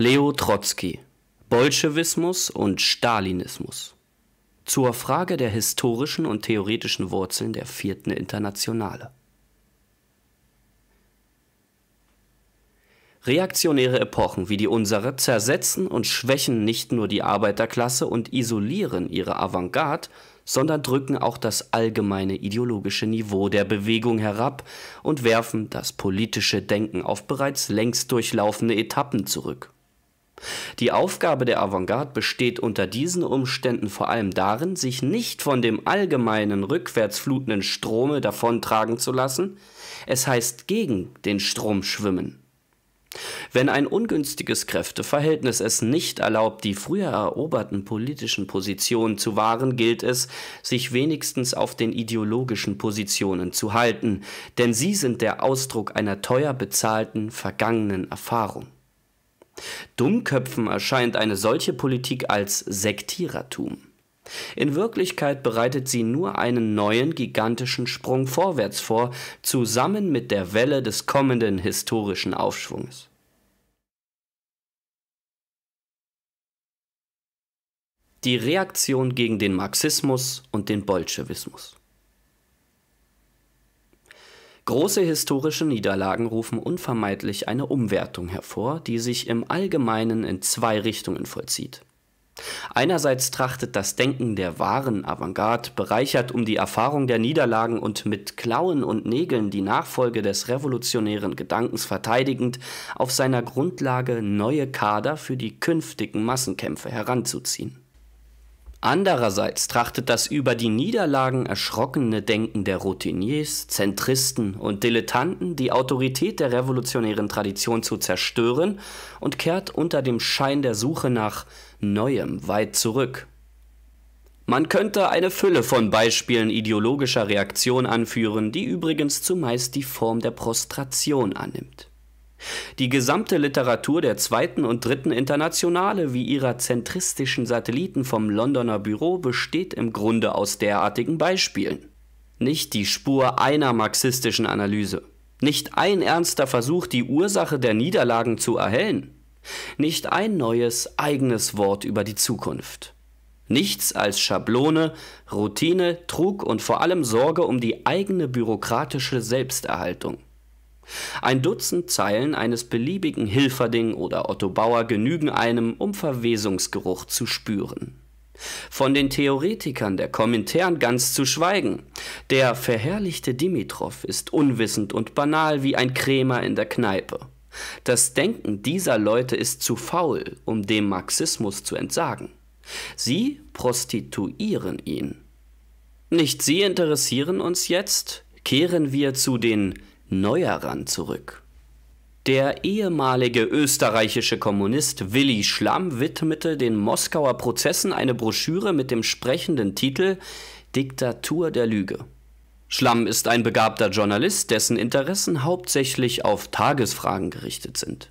Leo Trotzki Bolschewismus und Stalinismus zur Frage der historischen und theoretischen Wurzeln der vierten Internationale. Reaktionäre Epochen wie die unsere zersetzen und schwächen nicht nur die Arbeiterklasse und isolieren ihre Avantgarde, sondern drücken auch das allgemeine ideologische Niveau der Bewegung herab und werfen das politische Denken auf bereits längst durchlaufene Etappen zurück. Die Aufgabe der Avantgarde besteht unter diesen Umständen vor allem darin, sich nicht von dem allgemeinen rückwärtsflutenden Strome davontragen zu lassen, es heißt gegen den Strom schwimmen. Wenn ein ungünstiges Kräfteverhältnis es nicht erlaubt, die früher eroberten politischen Positionen zu wahren, gilt es, sich wenigstens auf den ideologischen Positionen zu halten, denn sie sind der Ausdruck einer teuer bezahlten vergangenen Erfahrung. Dummköpfen erscheint eine solche Politik als Sektierertum. In Wirklichkeit bereitet sie nur einen neuen gigantischen Sprung vorwärts vor, zusammen mit der Welle des kommenden historischen Aufschwungs. Die Reaktion gegen den Marxismus und den Bolschewismus. Große historische Niederlagen rufen unvermeidlich eine Umwertung hervor, die sich im Allgemeinen in zwei Richtungen vollzieht. Einerseits trachtet das Denken der wahren Avantgarde, bereichert um die Erfahrung der Niederlagen und mit Klauen und Nägeln die Nachfolge des revolutionären Gedankens verteidigend, auf seiner Grundlage neue Kader für die künftigen Massenkämpfe heranzuziehen. Andererseits trachtet das über die Niederlagen erschrockene Denken der Routiniers, Zentristen und Dilettanten, die Autorität der revolutionären Tradition zu zerstören und kehrt unter dem Schein der Suche nach Neuem weit zurück. Man könnte eine Fülle von Beispielen ideologischer Reaktion anführen, die übrigens zumeist die Form der Prostration annimmt. Die gesamte Literatur der Zweiten und Dritten Internationale wie ihrer zentristischen Satelliten vom Londoner Büro besteht im Grunde aus derartigen Beispielen. Nicht die Spur einer marxistischen Analyse. Nicht ein ernster Versuch, die Ursache der Niederlagen zu erhellen. Nicht ein neues eigenes Wort über die Zukunft. Nichts als Schablone, Routine, Trug und vor allem Sorge um die eigene bürokratische Selbsterhaltung. Ein Dutzend Zeilen eines beliebigen Hilferding oder Otto Bauer genügen einem, um Verwesungsgeruch zu spüren. Von den Theoretikern der Kommentären ganz zu schweigen. Der verherrlichte Dimitrov ist unwissend und banal wie ein Krämer in der Kneipe. Das Denken dieser Leute ist zu faul, um dem Marxismus zu entsagen. Sie prostituieren ihn. Nicht sie interessieren uns jetzt, kehren wir zu den Neuerern zurück. Der ehemalige österreichische Kommunist Willi Schlamm widmete den Moskauer Prozessen eine Broschüre mit dem sprechenden Titel Diktatur der Lüge. Schlamm ist ein begabter Journalist, dessen Interessen hauptsächlich auf Tagesfragen gerichtet sind.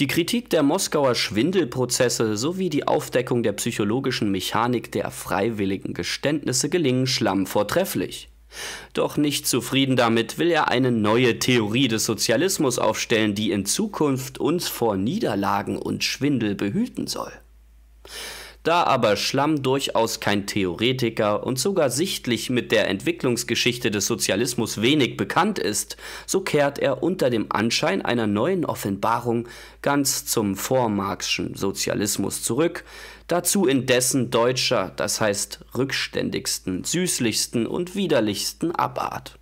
Die Kritik der Moskauer Schwindelprozesse sowie die Aufdeckung der psychologischen Mechanik der freiwilligen Geständnisse gelingen Schlamm vortrefflich. Doch nicht zufrieden damit will er eine neue Theorie des Sozialismus aufstellen, die in Zukunft uns vor Niederlagen und Schwindel behüten soll. Da aber Schlamm durchaus kein Theoretiker und sogar sichtlich mit der Entwicklungsgeschichte des Sozialismus wenig bekannt ist, so kehrt er unter dem Anschein einer neuen Offenbarung ganz zum vormarxischen Sozialismus zurück, dazu indessen deutscher, das heißt rückständigsten, süßlichsten und widerlichsten Abart.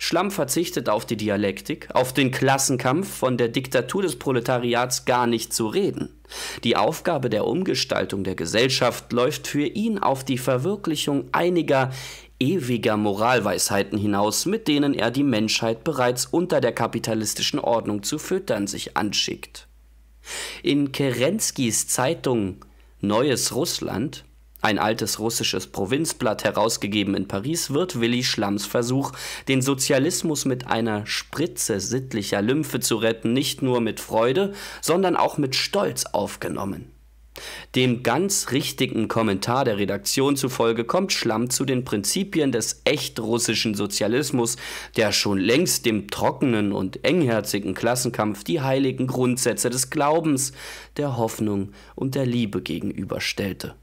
Schlamm verzichtet auf die Dialektik, auf den Klassenkampf, von der Diktatur des Proletariats gar nicht zu reden. Die Aufgabe der Umgestaltung der Gesellschaft läuft für ihn auf die Verwirklichung einiger ewiger Moralweisheiten hinaus, mit denen er die Menschheit bereits unter der kapitalistischen Ordnung zu füttern sich anschickt. In Kerenskys Zeitung Neues Russland, ein altes russisches Provinzblatt herausgegeben in Paris, wird Willi Schlamms Versuch, den Sozialismus mit einer Spritze sittlicher Lymphe zu retten, nicht nur mit Freude, sondern auch mit Stolz aufgenommen. Dem ganz richtigen Kommentar der Redaktion zufolge kommt Schlamm zu den Prinzipien des echt russischen Sozialismus, der schon längst dem trockenen und engherzigen Klassenkampf die heiligen Grundsätze des Glaubens, der Hoffnung und der Liebe gegenüberstellte.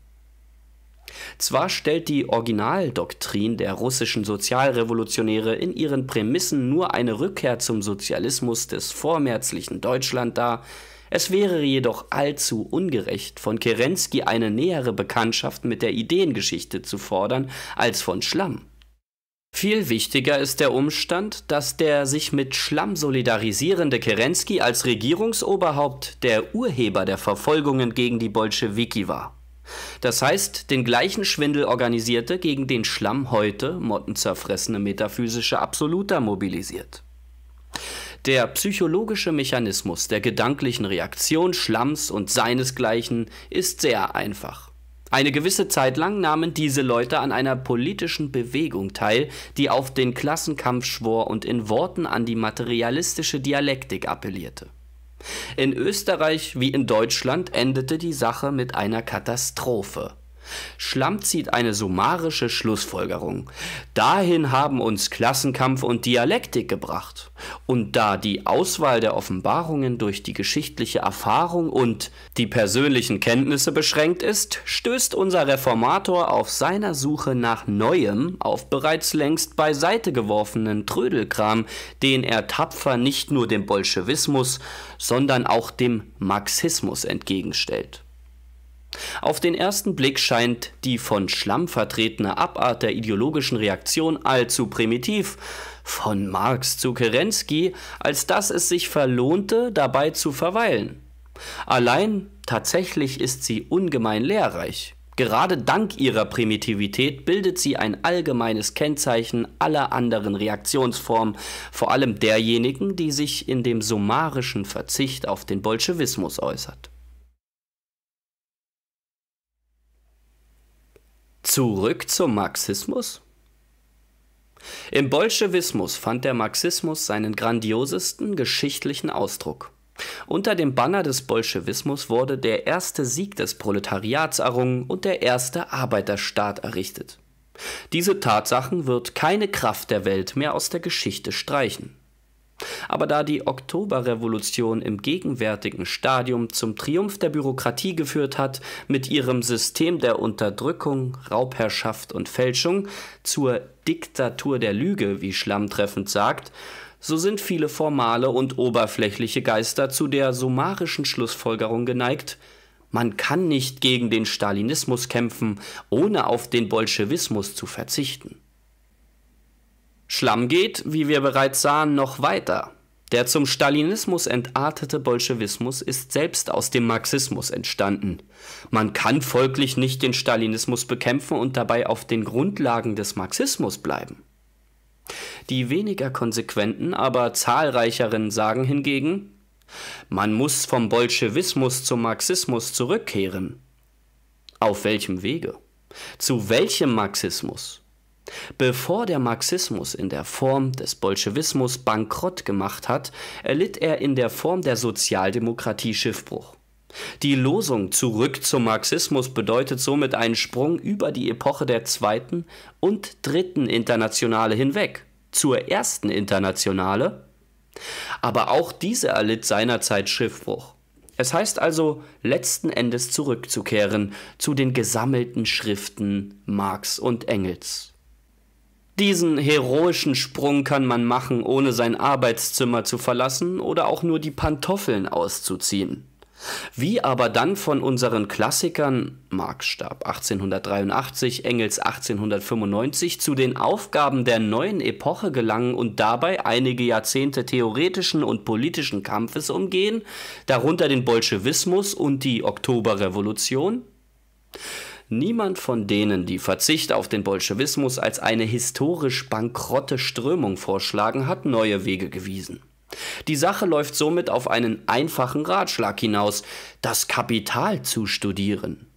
Zwar stellt die Originaldoktrin der russischen Sozialrevolutionäre in ihren Prämissen nur eine Rückkehr zum Sozialismus des vormärzlichen Deutschland dar, es wäre jedoch allzu ungerecht, von Kerensky eine nähere Bekanntschaft mit der Ideengeschichte zu fordern als von Schlamm. Viel wichtiger ist der Umstand, dass der sich mit Schlamm solidarisierende Kerensky als Regierungsoberhaupt der Urheber der Verfolgungen gegen die Bolschewiki war. Das heißt, den gleichen Schwindel organisierte, gegen den Schlamm heute mottenzerfressene metaphysische Absoluter mobilisiert. Der psychologische Mechanismus der gedanklichen Reaktion Schlamms und seinesgleichen ist sehr einfach. Eine gewisse Zeit lang nahmen diese Leute an einer politischen Bewegung teil, die auf den Klassenkampf schwor und in Worten an die materialistische Dialektik appellierte. In Österreich wie in Deutschland endete die Sache mit einer Katastrophe. Schlamm zieht eine summarische Schlussfolgerung. Dahin haben uns Klassenkampf und Dialektik gebracht. Und da die Auswahl der Offenbarungen durch die geschichtliche Erfahrung und die persönlichen Kenntnisse beschränkt ist, stößt unser Reformator auf seiner Suche nach Neuem auf bereits längst beiseite geworfenen Trödelkram, den er tapfer nicht nur dem Bolschewismus, sondern auch dem Marxismus entgegenstellt. Auf den ersten Blick scheint die von Schlamm vertretene Abart der ideologischen Reaktion allzu primitiv, von Marx zu Kerensky, als dass es sich verlohnte, dabei zu verweilen. Allein tatsächlich ist sie ungemein lehrreich. Gerade dank ihrer Primitivität bildet sie ein allgemeines Kennzeichen aller anderen Reaktionsformen, vor allem derjenigen, die sich in dem summarischen Verzicht auf den Bolschewismus äußert. Zurück zum Marxismus? Im Bolschewismus fand der Marxismus seinen grandiosesten geschichtlichen Ausdruck. Unter dem Banner des Bolschewismus wurde der erste Sieg des Proletariats errungen und der erste Arbeiterstaat errichtet. Diese Tatsachen wird keine Kraft der Welt mehr aus der Geschichte streichen. Aber da die Oktoberrevolution im gegenwärtigen Stadium zum Triumph der Bürokratie geführt hat, mit ihrem System der Unterdrückung, Raubherrschaft und Fälschung zur Diktatur der Lüge, wie Schlamm treffend sagt, so sind viele formale und oberflächliche Geister zu der summarischen Schlussfolgerung geneigt, man kann nicht gegen den Stalinismus kämpfen, ohne auf den Bolschewismus zu verzichten. Schlamm geht, wie wir bereits sahen, noch weiter. Der zum Stalinismus entartete Bolschewismus ist selbst aus dem Marxismus entstanden. Man kann folglich nicht den Stalinismus bekämpfen und dabei auf den Grundlagen des Marxismus bleiben. Die weniger konsequenten, aber zahlreicheren sagen hingegen, man muss vom Bolschewismus zum Marxismus zurückkehren. Auf welchem Wege? Zu welchem Marxismus? Bevor der Marxismus in der Form des Bolschewismus bankrott gemacht hat, erlitt er in der Form der Sozialdemokratie Schiffbruch. Die Losung Zurück zum Marxismus bedeutet somit einen Sprung über die Epoche der zweiten und dritten Internationale hinweg zur ersten Internationale. Aber auch diese erlitt seinerzeit Schiffbruch. Es heißt also, letzten Endes zurückzukehren zu den gesammelten Schriften Marx und Engels. Diesen heroischen Sprung kann man machen, ohne sein Arbeitszimmer zu verlassen oder auch nur die Pantoffeln auszuziehen. Wie aber dann von unseren Klassikern Marx starb 1883, Engels 1895 zu den Aufgaben der neuen Epoche gelangen und dabei einige Jahrzehnte theoretischen und politischen Kampfes umgehen, darunter den Bolschewismus und die Oktoberrevolution? Niemand von denen, die Verzicht auf den Bolschewismus als eine historisch bankrotte Strömung vorschlagen, hat neue Wege gewiesen. Die Sache läuft somit auf einen einfachen Ratschlag hinaus, das Kapital zu studieren.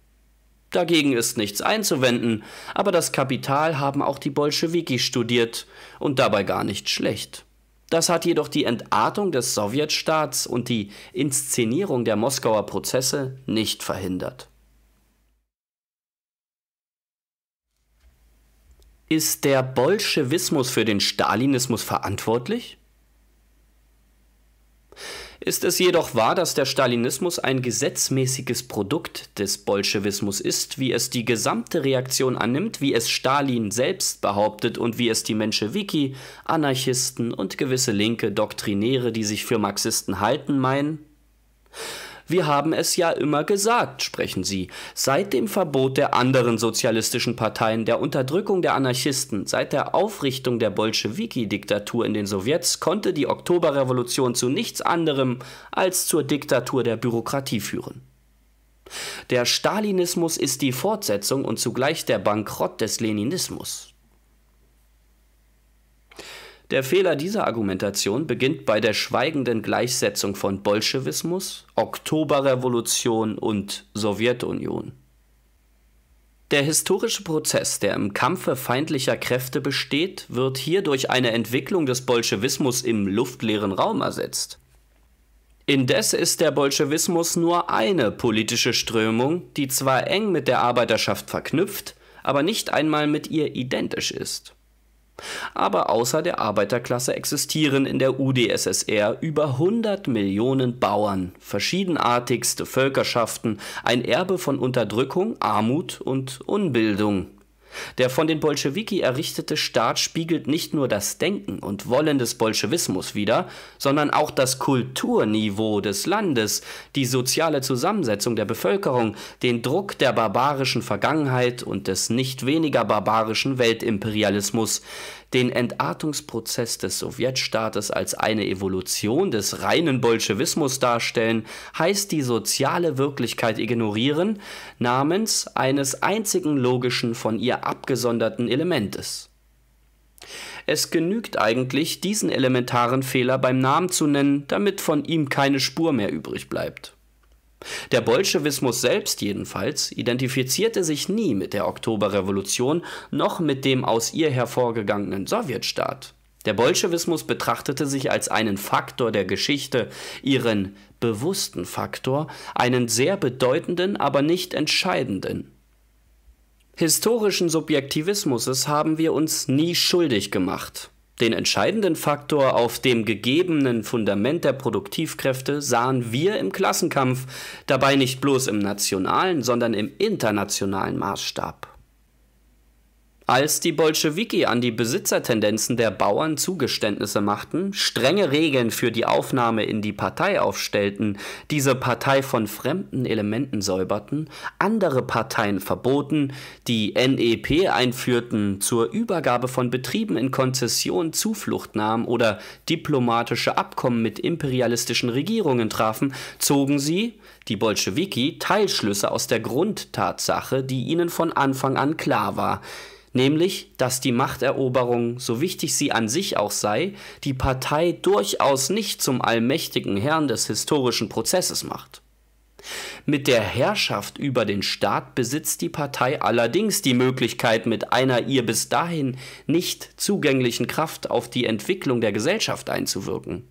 Dagegen ist nichts einzuwenden, aber das Kapital haben auch die Bolschewiki studiert und dabei gar nicht schlecht. Das hat jedoch die Entartung des Sowjetstaats und die Inszenierung der Moskauer Prozesse nicht verhindert. Ist der Bolschewismus für den Stalinismus verantwortlich? Ist es jedoch wahr, dass der Stalinismus ein gesetzmäßiges Produkt des Bolschewismus ist, wie es die gesamte Reaktion annimmt, wie es Stalin selbst behauptet und wie es die Menschewiki, Anarchisten und gewisse linke Doktrinäre, die sich für Marxisten halten, meinen? Wir haben es ja immer gesagt, sprechen sie. Seit dem Verbot der anderen sozialistischen Parteien, der Unterdrückung der Anarchisten, seit der Aufrichtung der Bolschewiki-Diktatur in den Sowjets konnte die Oktoberrevolution zu nichts anderem als zur Diktatur der Bürokratie führen. Der Stalinismus ist die Fortsetzung und zugleich der Bankrott des Leninismus. Der Fehler dieser Argumentation beginnt bei der schweigenden Gleichsetzung von Bolschewismus, Oktoberrevolution und Sowjetunion. Der historische Prozess, der im Kampfe feindlicher Kräfte besteht, wird hier durch eine Entwicklung des Bolschewismus im luftleeren Raum ersetzt. Indes ist der Bolschewismus nur eine politische Strömung, die zwar eng mit der Arbeiterschaft verknüpft, aber nicht einmal mit ihr identisch ist. Aber außer der Arbeiterklasse existieren in der UdSSR über 100 Millionen Bauern, verschiedenartigste Völkerschaften, ein Erbe von Unterdrückung, Armut und Unbildung. Der von den Bolschewiki errichtete Staat spiegelt nicht nur das Denken und Wollen des Bolschewismus wider, sondern auch das Kulturniveau des Landes, die soziale Zusammensetzung der Bevölkerung, den Druck der barbarischen Vergangenheit und des nicht weniger barbarischen Weltimperialismus, den Entartungsprozess des Sowjetstaates als eine Evolution des reinen Bolschewismus darstellen, heißt die soziale Wirklichkeit ignorieren, namens eines einzigen logischen von ihr abgesonderten Elementes. Es genügt eigentlich, diesen elementaren Fehler beim Namen zu nennen, damit von ihm keine Spur mehr übrig bleibt. Der Bolschewismus selbst jedenfalls identifizierte sich nie mit der Oktoberrevolution noch mit dem aus ihr hervorgegangenen Sowjetstaat. Der Bolschewismus betrachtete sich als einen Faktor der Geschichte, ihren bewussten Faktor, einen sehr bedeutenden, aber nicht entscheidenden. Historischen Subjektivismus haben wir uns nie schuldig gemacht. Den entscheidenden Faktor auf dem gegebenen Fundament der Produktivkräfte sahen wir im Klassenkampf, dabei nicht bloß im nationalen, sondern im internationalen Maßstab. Als die Bolschewiki an die Besitzertendenzen der Bauern Zugeständnisse machten, strenge Regeln für die Aufnahme in die Partei aufstellten, diese Partei von fremden Elementen säuberten, andere Parteien verboten, die NEP einführten, zur Übergabe von Betrieben in Konzession Zuflucht nahmen oder diplomatische Abkommen mit imperialistischen Regierungen trafen, zogen sie, die Bolschewiki, Teilschlüsse aus der Grundtatsache, die ihnen von Anfang an klar war nämlich dass die Machteroberung, so wichtig sie an sich auch sei, die Partei durchaus nicht zum allmächtigen Herrn des historischen Prozesses macht. Mit der Herrschaft über den Staat besitzt die Partei allerdings die Möglichkeit, mit einer ihr bis dahin nicht zugänglichen Kraft auf die Entwicklung der Gesellschaft einzuwirken.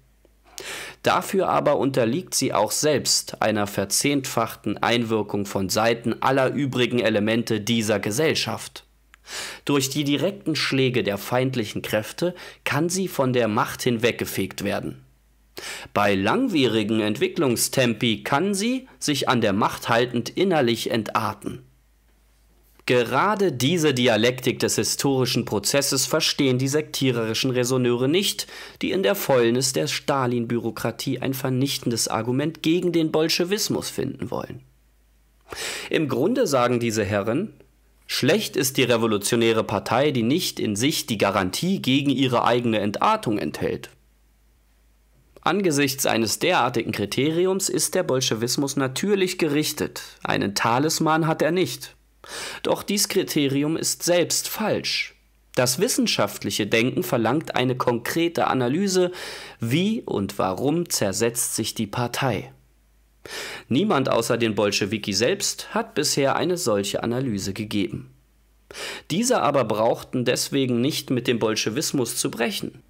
Dafür aber unterliegt sie auch selbst einer verzehntfachten Einwirkung von Seiten aller übrigen Elemente dieser Gesellschaft. Durch die direkten Schläge der feindlichen Kräfte kann sie von der Macht hinweggefegt werden. Bei langwierigen Entwicklungstempi kann sie, sich an der Macht haltend, innerlich entarten. Gerade diese Dialektik des historischen Prozesses verstehen die sektiererischen Resoneure nicht, die in der Fäulnis der Stalin-Bürokratie ein vernichtendes Argument gegen den Bolschewismus finden wollen. Im Grunde sagen diese Herren, Schlecht ist die revolutionäre Partei, die nicht in sich die Garantie gegen ihre eigene Entartung enthält. Angesichts eines derartigen Kriteriums ist der Bolschewismus natürlich gerichtet, einen Talisman hat er nicht. Doch dies Kriterium ist selbst falsch. Das wissenschaftliche Denken verlangt eine konkrete Analyse, wie und warum zersetzt sich die Partei. Niemand außer den Bolschewiki selbst hat bisher eine solche Analyse gegeben. Diese aber brauchten deswegen nicht mit dem Bolschewismus zu brechen.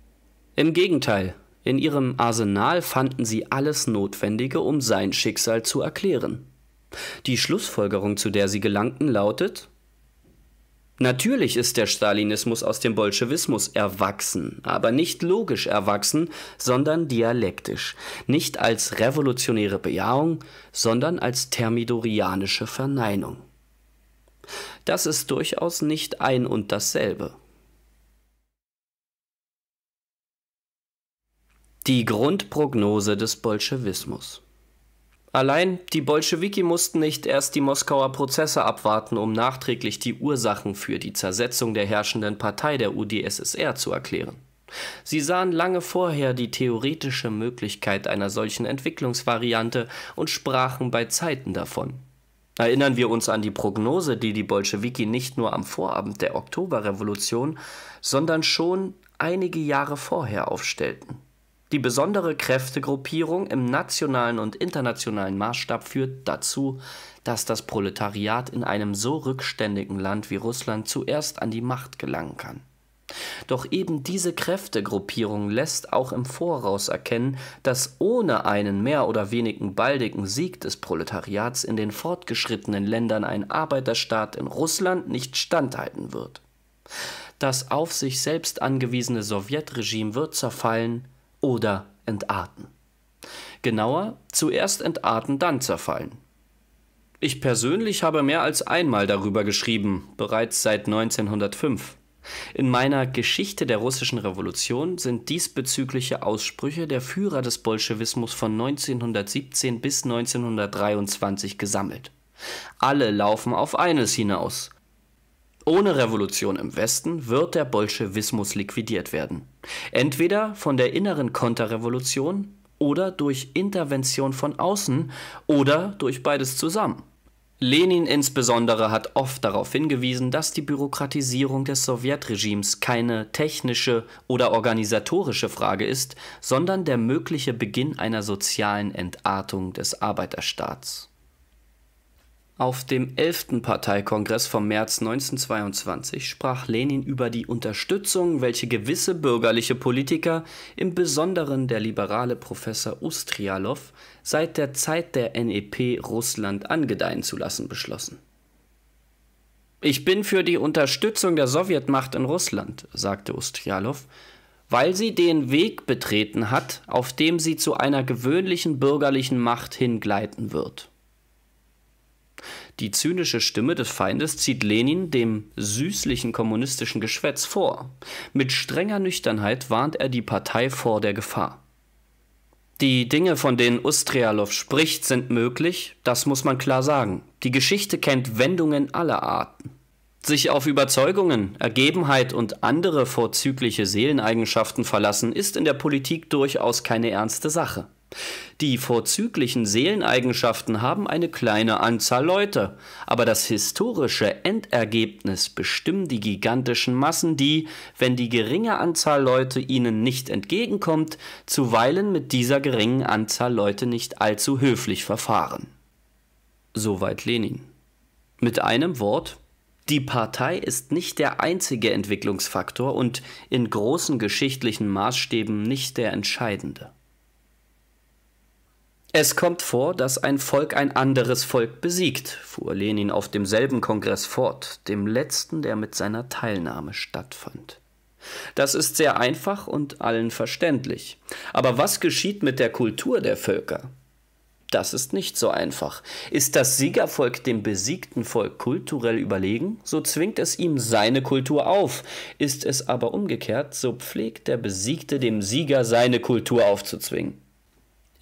Im Gegenteil, in ihrem Arsenal fanden sie alles Notwendige, um sein Schicksal zu erklären. Die Schlussfolgerung, zu der sie gelangten, lautet Natürlich ist der Stalinismus aus dem Bolschewismus erwachsen, aber nicht logisch erwachsen, sondern dialektisch, nicht als revolutionäre Bejahung, sondern als thermidorianische Verneinung. Das ist durchaus nicht ein und dasselbe. Die Grundprognose des Bolschewismus. Allein die Bolschewiki mussten nicht erst die Moskauer Prozesse abwarten, um nachträglich die Ursachen für die Zersetzung der herrschenden Partei der UdSSR zu erklären. Sie sahen lange vorher die theoretische Möglichkeit einer solchen Entwicklungsvariante und sprachen bei Zeiten davon. Erinnern wir uns an die Prognose, die die Bolschewiki nicht nur am Vorabend der Oktoberrevolution, sondern schon einige Jahre vorher aufstellten. Die besondere Kräftegruppierung im nationalen und internationalen Maßstab führt dazu, dass das Proletariat in einem so rückständigen Land wie Russland zuerst an die Macht gelangen kann. Doch eben diese Kräftegruppierung lässt auch im Voraus erkennen, dass ohne einen mehr oder weniger baldigen Sieg des Proletariats in den fortgeschrittenen Ländern ein Arbeiterstaat in Russland nicht standhalten wird. Das auf sich selbst angewiesene Sowjetregime wird zerfallen, oder entarten. Genauer, zuerst entarten, dann zerfallen. Ich persönlich habe mehr als einmal darüber geschrieben, bereits seit 1905. In meiner Geschichte der russischen Revolution sind diesbezügliche Aussprüche der Führer des Bolschewismus von 1917 bis 1923 gesammelt. Alle laufen auf eines hinaus. Ohne Revolution im Westen wird der Bolschewismus liquidiert werden. Entweder von der inneren Konterrevolution oder durch Intervention von außen oder durch beides zusammen. Lenin insbesondere hat oft darauf hingewiesen, dass die Bürokratisierung des Sowjetregimes keine technische oder organisatorische Frage ist, sondern der mögliche Beginn einer sozialen Entartung des Arbeiterstaats. Auf dem 11. Parteikongress vom März 1922 sprach Lenin über die Unterstützung, welche gewisse bürgerliche Politiker, im Besonderen der liberale Professor Ustrialow, seit der Zeit der NEP Russland angedeihen zu lassen beschlossen. Ich bin für die Unterstützung der Sowjetmacht in Russland, sagte Ustrialow, weil sie den Weg betreten hat, auf dem sie zu einer gewöhnlichen bürgerlichen Macht hingleiten wird. Die zynische Stimme des Feindes zieht Lenin dem süßlichen kommunistischen Geschwätz vor. Mit strenger Nüchternheit warnt er die Partei vor der Gefahr. Die Dinge, von denen Ustrialow spricht, sind möglich, das muss man klar sagen. Die Geschichte kennt Wendungen aller Arten. Sich auf Überzeugungen, Ergebenheit und andere vorzügliche Seeleneigenschaften verlassen, ist in der Politik durchaus keine ernste Sache. Die vorzüglichen Seeleneigenschaften haben eine kleine Anzahl Leute, aber das historische Endergebnis bestimmen die gigantischen Massen, die, wenn die geringe Anzahl Leute ihnen nicht entgegenkommt, zuweilen mit dieser geringen Anzahl Leute nicht allzu höflich verfahren. Soweit Lenin. Mit einem Wort, die Partei ist nicht der einzige Entwicklungsfaktor und in großen geschichtlichen Maßstäben nicht der entscheidende. Es kommt vor, dass ein Volk ein anderes Volk besiegt, fuhr Lenin auf demselben Kongress fort, dem letzten, der mit seiner Teilnahme stattfand. Das ist sehr einfach und allen verständlich. Aber was geschieht mit der Kultur der Völker? Das ist nicht so einfach. Ist das Siegervolk dem besiegten Volk kulturell überlegen, so zwingt es ihm seine Kultur auf. Ist es aber umgekehrt, so pflegt der Besiegte dem Sieger seine Kultur aufzuzwingen.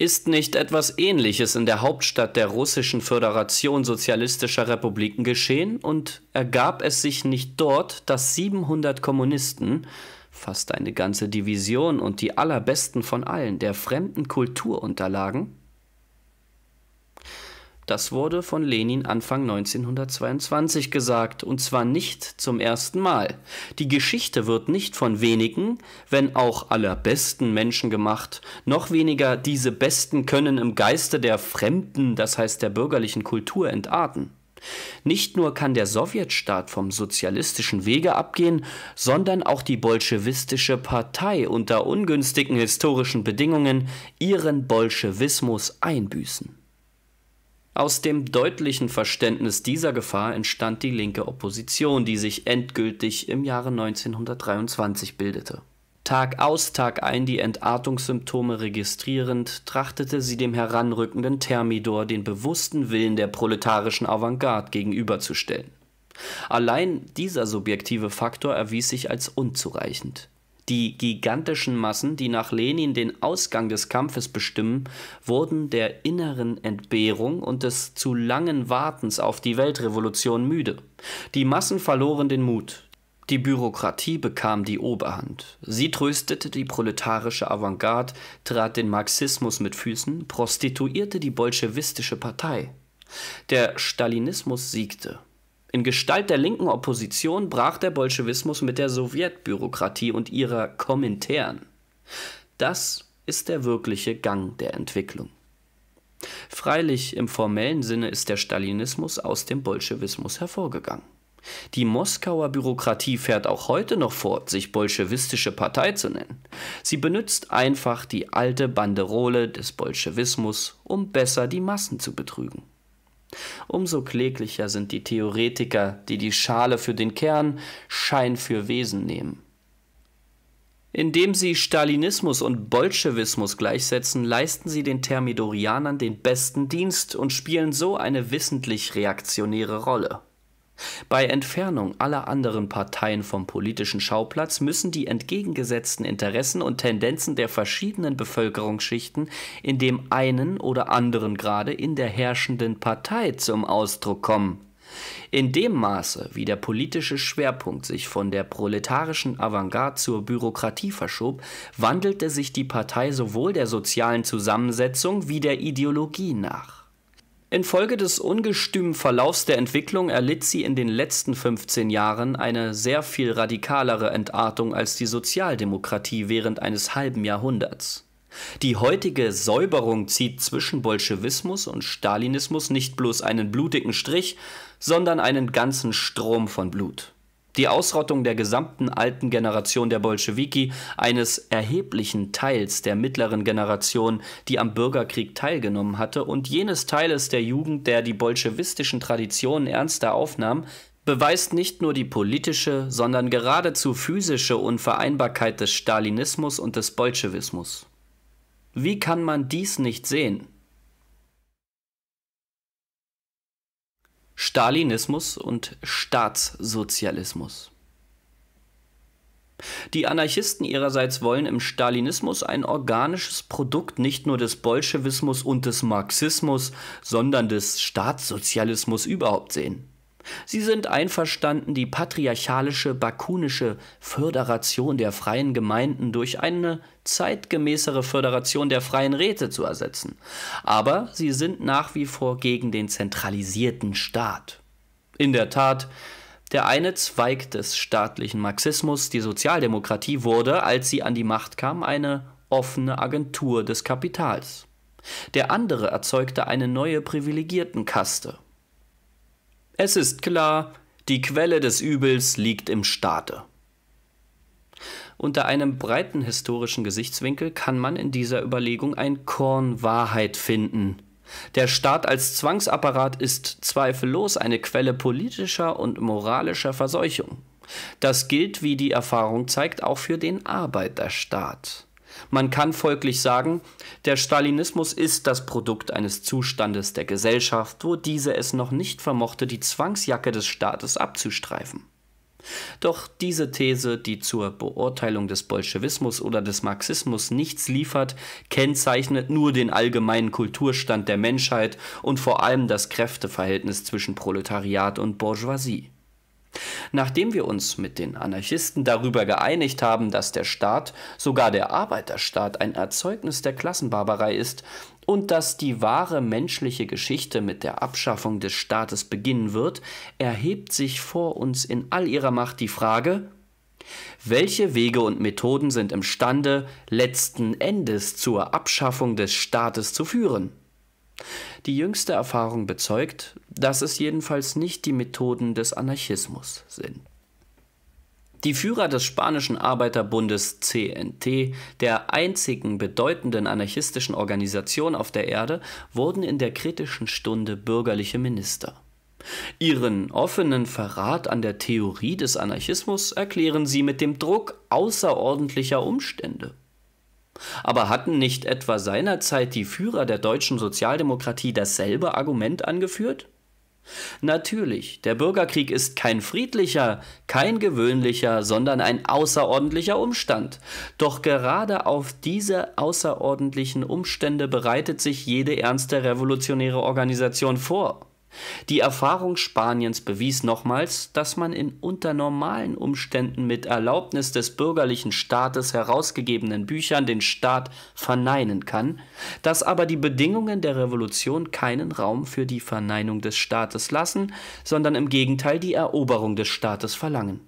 Ist nicht etwas Ähnliches in der Hauptstadt der Russischen Föderation Sozialistischer Republiken geschehen und ergab es sich nicht dort, dass 700 Kommunisten, fast eine ganze Division und die allerbesten von allen, der fremden Kultur unterlagen? Das wurde von Lenin Anfang 1922 gesagt, und zwar nicht zum ersten Mal. Die Geschichte wird nicht von wenigen, wenn auch allerbesten Menschen gemacht, noch weniger diese Besten können im Geiste der fremden, das heißt der bürgerlichen Kultur entarten. Nicht nur kann der Sowjetstaat vom sozialistischen Wege abgehen, sondern auch die bolschewistische Partei unter ungünstigen historischen Bedingungen ihren Bolschewismus einbüßen. Aus dem deutlichen Verständnis dieser Gefahr entstand die linke Opposition, die sich endgültig im Jahre 1923 bildete. Tag aus, Tag ein die Entartungssymptome registrierend, trachtete sie dem heranrückenden Thermidor den bewussten Willen der proletarischen Avantgarde gegenüberzustellen. Allein dieser subjektive Faktor erwies sich als unzureichend. Die gigantischen Massen, die nach Lenin den Ausgang des Kampfes bestimmen, wurden der inneren Entbehrung und des zu langen Wartens auf die Weltrevolution müde. Die Massen verloren den Mut. Die Bürokratie bekam die Oberhand. Sie tröstete die proletarische Avantgarde, trat den Marxismus mit Füßen, prostituierte die bolschewistische Partei. Der Stalinismus siegte. In Gestalt der linken Opposition brach der Bolschewismus mit der Sowjetbürokratie und ihrer Kommentären. Das ist der wirkliche Gang der Entwicklung. Freilich im formellen Sinne ist der Stalinismus aus dem Bolschewismus hervorgegangen. Die Moskauer Bürokratie fährt auch heute noch fort, sich bolschewistische Partei zu nennen. Sie benutzt einfach die alte Banderole des Bolschewismus, um besser die Massen zu betrügen. Umso kläglicher sind die Theoretiker, die die Schale für den Kern, Schein für Wesen nehmen. Indem sie Stalinismus und Bolschewismus gleichsetzen, leisten sie den Thermidorianern den besten Dienst und spielen so eine wissentlich reaktionäre Rolle. Bei Entfernung aller anderen Parteien vom politischen Schauplatz müssen die entgegengesetzten Interessen und Tendenzen der verschiedenen Bevölkerungsschichten in dem einen oder anderen Grade in der herrschenden Partei zum Ausdruck kommen. In dem Maße, wie der politische Schwerpunkt sich von der proletarischen Avantgarde zur Bürokratie verschob, wandelte sich die Partei sowohl der sozialen Zusammensetzung wie der Ideologie nach. Infolge des ungestümen Verlaufs der Entwicklung erlitt sie in den letzten 15 Jahren eine sehr viel radikalere Entartung als die Sozialdemokratie während eines halben Jahrhunderts. Die heutige Säuberung zieht zwischen Bolschewismus und Stalinismus nicht bloß einen blutigen Strich, sondern einen ganzen Strom von Blut die Ausrottung der gesamten alten Generation der Bolschewiki, eines erheblichen Teils der mittleren Generation, die am Bürgerkrieg teilgenommen hatte, und jenes Teiles der Jugend, der die bolschewistischen Traditionen ernster aufnahm, beweist nicht nur die politische, sondern geradezu physische Unvereinbarkeit des Stalinismus und des Bolschewismus. Wie kann man dies nicht sehen? Stalinismus und Staatssozialismus. Die Anarchisten ihrerseits wollen im Stalinismus ein organisches Produkt nicht nur des Bolschewismus und des Marxismus, sondern des Staatssozialismus überhaupt sehen. Sie sind einverstanden, die patriarchalische bakunische Föderation der freien Gemeinden durch eine zeitgemäßere Föderation der freien Räte zu ersetzen. Aber sie sind nach wie vor gegen den zentralisierten Staat. In der Tat, der eine Zweig des staatlichen Marxismus, die Sozialdemokratie, wurde, als sie an die Macht kam, eine offene Agentur des Kapitals. Der andere erzeugte eine neue privilegierten Kaste, es ist klar, die Quelle des Übels liegt im Staate. Unter einem breiten historischen Gesichtswinkel kann man in dieser Überlegung ein Korn Wahrheit finden. Der Staat als Zwangsapparat ist zweifellos eine Quelle politischer und moralischer Verseuchung. Das gilt, wie die Erfahrung zeigt, auch für den Arbeiterstaat. Man kann folglich sagen, der Stalinismus ist das Produkt eines Zustandes der Gesellschaft, wo diese es noch nicht vermochte, die Zwangsjacke des Staates abzustreifen. Doch diese These, die zur Beurteilung des Bolschewismus oder des Marxismus nichts liefert, kennzeichnet nur den allgemeinen Kulturstand der Menschheit und vor allem das Kräfteverhältnis zwischen Proletariat und Bourgeoisie. Nachdem wir uns mit den Anarchisten darüber geeinigt haben, dass der Staat, sogar der Arbeiterstaat, ein Erzeugnis der Klassenbarbarei ist und dass die wahre menschliche Geschichte mit der Abschaffung des Staates beginnen wird, erhebt sich vor uns in all ihrer Macht die Frage, welche Wege und Methoden sind imstande, letzten Endes zur Abschaffung des Staates zu führen? Die jüngste Erfahrung bezeugt, dass es jedenfalls nicht die Methoden des Anarchismus sind. Die Führer des spanischen Arbeiterbundes CNT, der einzigen bedeutenden anarchistischen Organisation auf der Erde, wurden in der kritischen Stunde bürgerliche Minister. Ihren offenen Verrat an der Theorie des Anarchismus erklären sie mit dem Druck außerordentlicher Umstände. Aber hatten nicht etwa seinerzeit die Führer der deutschen Sozialdemokratie dasselbe Argument angeführt? Natürlich, der Bürgerkrieg ist kein friedlicher, kein gewöhnlicher, sondern ein außerordentlicher Umstand. Doch gerade auf diese außerordentlichen Umstände bereitet sich jede ernste revolutionäre Organisation vor. Die Erfahrung Spaniens bewies nochmals, dass man in unter normalen Umständen mit Erlaubnis des bürgerlichen Staates herausgegebenen Büchern den Staat verneinen kann, dass aber die Bedingungen der Revolution keinen Raum für die Verneinung des Staates lassen, sondern im Gegenteil die Eroberung des Staates verlangen.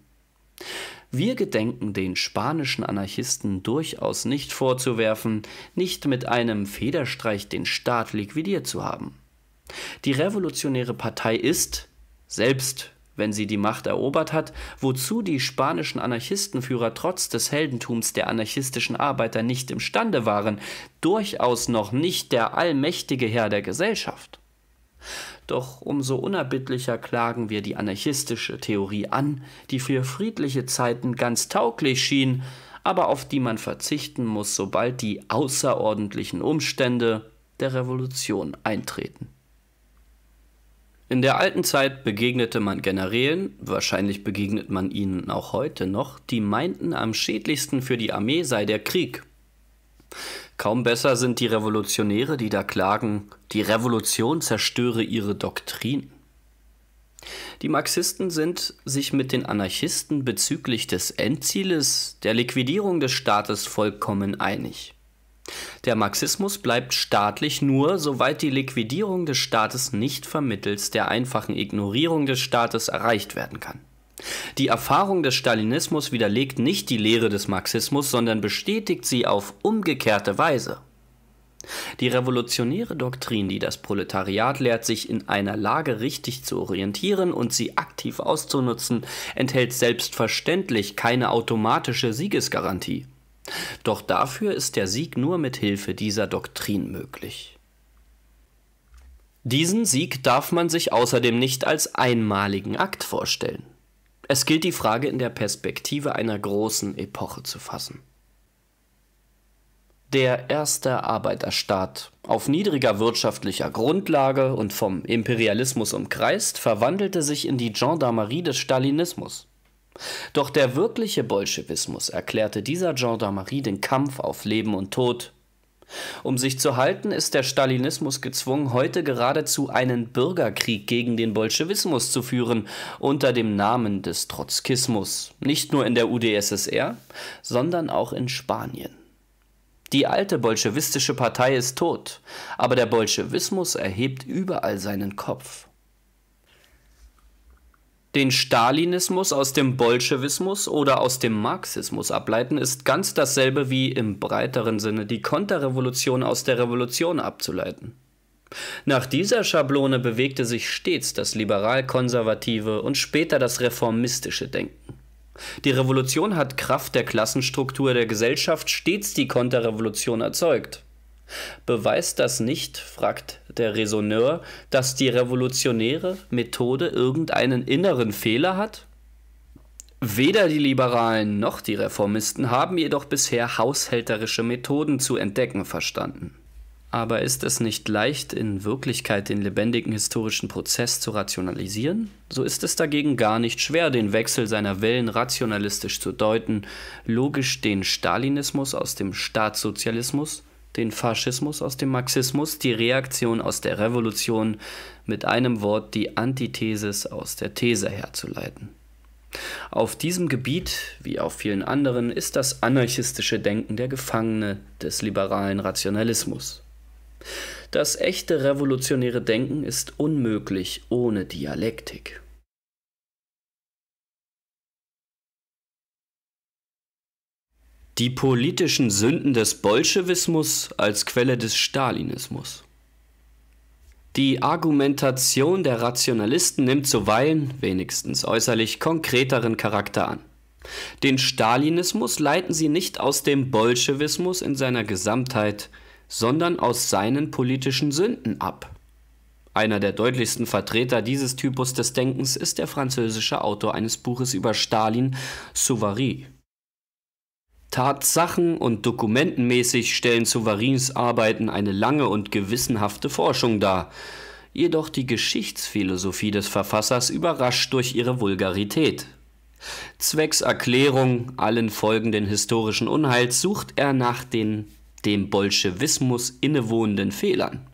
Wir gedenken den spanischen Anarchisten durchaus nicht vorzuwerfen, nicht mit einem Federstreich den Staat liquidiert zu haben. Die Revolutionäre Partei ist, selbst wenn sie die Macht erobert hat, wozu die spanischen Anarchistenführer trotz des Heldentums der anarchistischen Arbeiter nicht imstande waren, durchaus noch nicht der allmächtige Herr der Gesellschaft. Doch umso unerbittlicher klagen wir die anarchistische Theorie an, die für friedliche Zeiten ganz tauglich schien, aber auf die man verzichten muss, sobald die außerordentlichen Umstände der Revolution eintreten. In der alten Zeit begegnete man Generälen, wahrscheinlich begegnet man ihnen auch heute noch, die meinten, am schädlichsten für die Armee sei der Krieg. Kaum besser sind die Revolutionäre, die da klagen, die Revolution zerstöre ihre Doktrin. Die Marxisten sind sich mit den Anarchisten bezüglich des Endzieles, der Liquidierung des Staates vollkommen einig. Der Marxismus bleibt staatlich nur, soweit die Liquidierung des Staates nicht vermittels der einfachen Ignorierung des Staates erreicht werden kann. Die Erfahrung des Stalinismus widerlegt nicht die Lehre des Marxismus, sondern bestätigt sie auf umgekehrte Weise. Die revolutionäre Doktrin, die das Proletariat lehrt, sich in einer Lage richtig zu orientieren und sie aktiv auszunutzen, enthält selbstverständlich keine automatische Siegesgarantie. Doch dafür ist der Sieg nur mit Hilfe dieser Doktrin möglich. Diesen Sieg darf man sich außerdem nicht als einmaligen Akt vorstellen. Es gilt die Frage in der Perspektive einer großen Epoche zu fassen. Der erste Arbeiterstaat, auf niedriger wirtschaftlicher Grundlage und vom Imperialismus umkreist, verwandelte sich in die Gendarmerie des Stalinismus. Doch der wirkliche Bolschewismus erklärte dieser Gendarmerie den Kampf auf Leben und Tod. Um sich zu halten, ist der Stalinismus gezwungen, heute geradezu einen Bürgerkrieg gegen den Bolschewismus zu führen, unter dem Namen des Trotzkismus, nicht nur in der UdSSR, sondern auch in Spanien. Die alte bolschewistische Partei ist tot, aber der Bolschewismus erhebt überall seinen Kopf den Stalinismus aus dem Bolschewismus oder aus dem Marxismus ableiten, ist ganz dasselbe wie im breiteren Sinne die Konterrevolution aus der Revolution abzuleiten. Nach dieser Schablone bewegte sich stets das liberal-konservative und später das reformistische Denken. Die Revolution hat Kraft der Klassenstruktur der Gesellschaft stets die Konterrevolution erzeugt. Beweist das nicht, fragt der Raisonneur, dass die revolutionäre Methode irgendeinen inneren Fehler hat? Weder die Liberalen noch die Reformisten haben jedoch bisher haushälterische Methoden zu entdecken verstanden. Aber ist es nicht leicht, in Wirklichkeit den lebendigen historischen Prozess zu rationalisieren? So ist es dagegen gar nicht schwer, den Wechsel seiner Wellen rationalistisch zu deuten, logisch den Stalinismus aus dem Staatssozialismus den Faschismus aus dem Marxismus, die Reaktion aus der Revolution, mit einem Wort die Antithesis aus der These herzuleiten. Auf diesem Gebiet, wie auf vielen anderen, ist das anarchistische Denken der Gefangene des liberalen Rationalismus. Das echte revolutionäre Denken ist unmöglich ohne Dialektik. Die politischen Sünden des Bolschewismus als Quelle des Stalinismus. Die Argumentation der Rationalisten nimmt zuweilen, wenigstens äußerlich, konkreteren Charakter an. Den Stalinismus leiten sie nicht aus dem Bolschewismus in seiner Gesamtheit, sondern aus seinen politischen Sünden ab. Einer der deutlichsten Vertreter dieses Typus des Denkens ist der französische Autor eines Buches über Stalin, Souvary. Tatsachen- und dokumentenmäßig stellen Souvarins Arbeiten eine lange und gewissenhafte Forschung dar. Jedoch die Geschichtsphilosophie des Verfassers überrascht durch ihre Vulgarität. Zwecks Erklärung allen folgenden historischen Unheils sucht er nach den dem Bolschewismus innewohnenden Fehlern.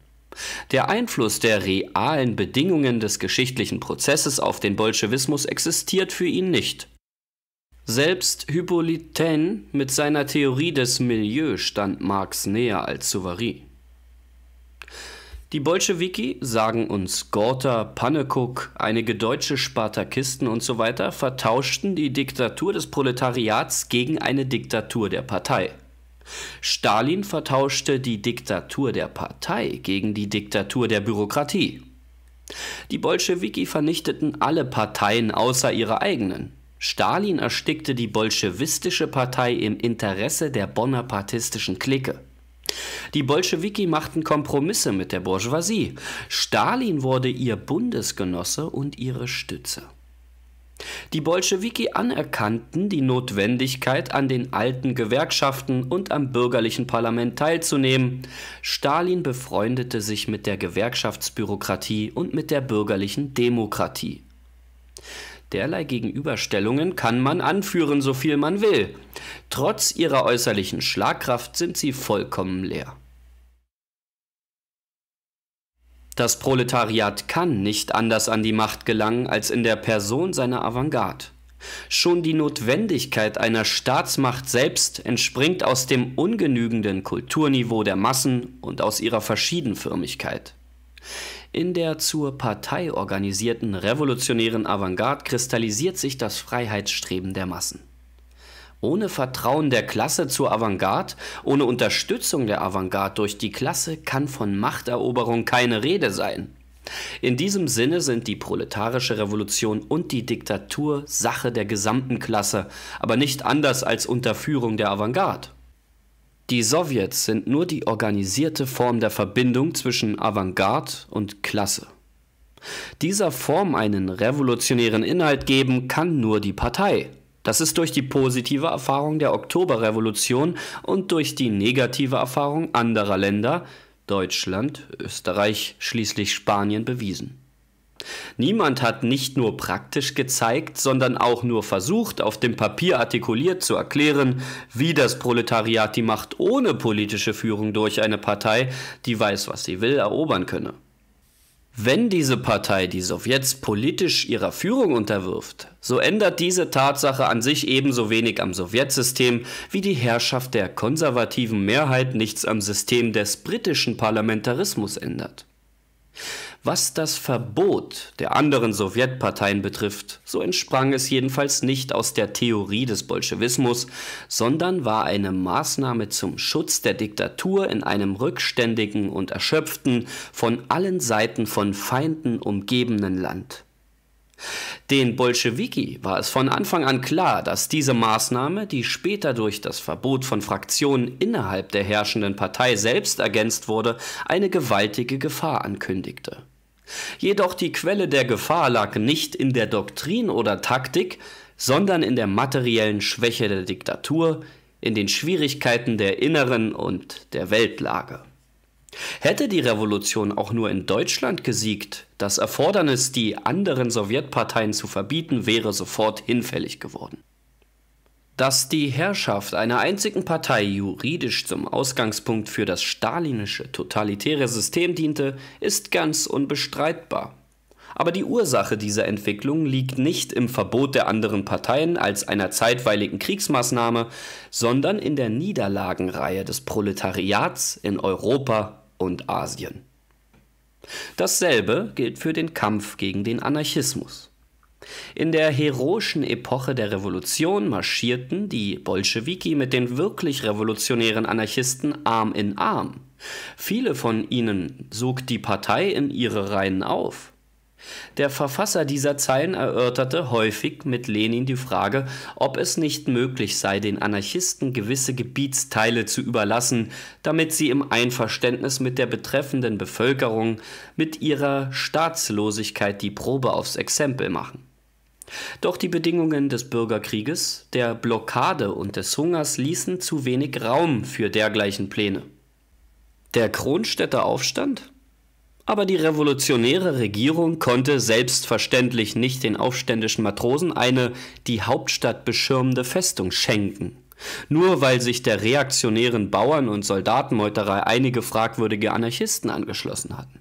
Der Einfluss der realen Bedingungen des geschichtlichen Prozesses auf den Bolschewismus existiert für ihn nicht. Selbst Hippolytaine mit seiner Theorie des Milieu stand Marx näher als Savary. Die Bolschewiki, sagen uns Gorter, Pannekook, einige deutsche Spartakisten und so weiter, vertauschten die Diktatur des Proletariats gegen eine Diktatur der Partei. Stalin vertauschte die Diktatur der Partei gegen die Diktatur der Bürokratie. Die Bolschewiki vernichteten alle Parteien außer ihre eigenen. Stalin erstickte die bolschewistische Partei im Interesse der bonapartistischen Clique. Die Bolschewiki machten Kompromisse mit der Bourgeoisie. Stalin wurde ihr Bundesgenosse und ihre Stütze. Die Bolschewiki anerkannten die Notwendigkeit, an den alten Gewerkschaften und am bürgerlichen Parlament teilzunehmen. Stalin befreundete sich mit der Gewerkschaftsbürokratie und mit der bürgerlichen Demokratie. Derlei Gegenüberstellungen kann man anführen, so viel man will. Trotz ihrer äußerlichen Schlagkraft sind sie vollkommen leer. Das Proletariat kann nicht anders an die Macht gelangen als in der Person seiner Avantgarde. Schon die Notwendigkeit einer Staatsmacht selbst entspringt aus dem ungenügenden Kulturniveau der Massen und aus ihrer Verschiedenförmigkeit. In der zur Partei organisierten revolutionären Avantgarde kristallisiert sich das Freiheitsstreben der Massen. Ohne Vertrauen der Klasse zur Avantgarde, ohne Unterstützung der Avantgarde durch die Klasse kann von Machteroberung keine Rede sein. In diesem Sinne sind die proletarische Revolution und die Diktatur Sache der gesamten Klasse, aber nicht anders als unter Führung der Avantgarde. Die Sowjets sind nur die organisierte Form der Verbindung zwischen Avantgarde und Klasse. Dieser Form einen revolutionären Inhalt geben kann nur die Partei. Das ist durch die positive Erfahrung der Oktoberrevolution und durch die negative Erfahrung anderer Länder, Deutschland, Österreich, schließlich Spanien bewiesen. Niemand hat nicht nur praktisch gezeigt, sondern auch nur versucht, auf dem Papier artikuliert zu erklären, wie das Proletariat die Macht ohne politische Führung durch eine Partei, die weiß, was sie will, erobern könne. Wenn diese Partei die Sowjets politisch ihrer Führung unterwirft, so ändert diese Tatsache an sich ebenso wenig am Sowjetsystem wie die Herrschaft der konservativen Mehrheit nichts am System des britischen Parlamentarismus ändert. Was das Verbot der anderen Sowjetparteien betrifft, so entsprang es jedenfalls nicht aus der Theorie des Bolschewismus, sondern war eine Maßnahme zum Schutz der Diktatur in einem rückständigen und erschöpften, von allen Seiten von Feinden umgebenen Land. Den Bolschewiki war es von Anfang an klar, dass diese Maßnahme, die später durch das Verbot von Fraktionen innerhalb der herrschenden Partei selbst ergänzt wurde, eine gewaltige Gefahr ankündigte. Jedoch die Quelle der Gefahr lag nicht in der Doktrin oder Taktik, sondern in der materiellen Schwäche der Diktatur, in den Schwierigkeiten der inneren und der Weltlage. Hätte die Revolution auch nur in Deutschland gesiegt, das Erfordernis, die anderen Sowjetparteien zu verbieten, wäre sofort hinfällig geworden. Dass die Herrschaft einer einzigen Partei juridisch zum Ausgangspunkt für das stalinische totalitäre System diente, ist ganz unbestreitbar. Aber die Ursache dieser Entwicklung liegt nicht im Verbot der anderen Parteien als einer zeitweiligen Kriegsmaßnahme, sondern in der Niederlagenreihe des Proletariats in Europa und Asien. Dasselbe gilt für den Kampf gegen den Anarchismus. In der heroischen Epoche der Revolution marschierten die Bolschewiki mit den wirklich revolutionären Anarchisten Arm in Arm. Viele von ihnen sog die Partei in ihre Reihen auf. Der Verfasser dieser Zeilen erörterte häufig mit Lenin die Frage, ob es nicht möglich sei, den Anarchisten gewisse Gebietsteile zu überlassen, damit sie im Einverständnis mit der betreffenden Bevölkerung mit ihrer Staatslosigkeit die Probe aufs Exempel machen. Doch die Bedingungen des Bürgerkrieges, der Blockade und des Hungers ließen zu wenig Raum für dergleichen Pläne. Der Kronstädter Aufstand? Aber die revolutionäre Regierung konnte selbstverständlich nicht den aufständischen Matrosen eine die Hauptstadt beschirmende Festung schenken. Nur weil sich der reaktionären Bauern- und Soldatenmeuterei einige fragwürdige Anarchisten angeschlossen hatten.